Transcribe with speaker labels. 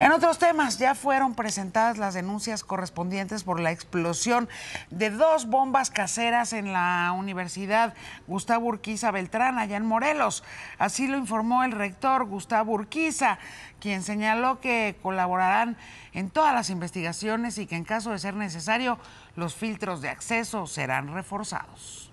Speaker 1: En otros temas, ya fueron presentadas las denuncias correspondientes por la explosión de dos bombas caseras en la Universidad Gustavo Urquiza Beltrán, allá en Morelos. Así lo informó el rector Gustavo Urquiza, quien señaló que colaborarán en todas las investigaciones y que en caso de ser necesario, los filtros de acceso serán reforzados.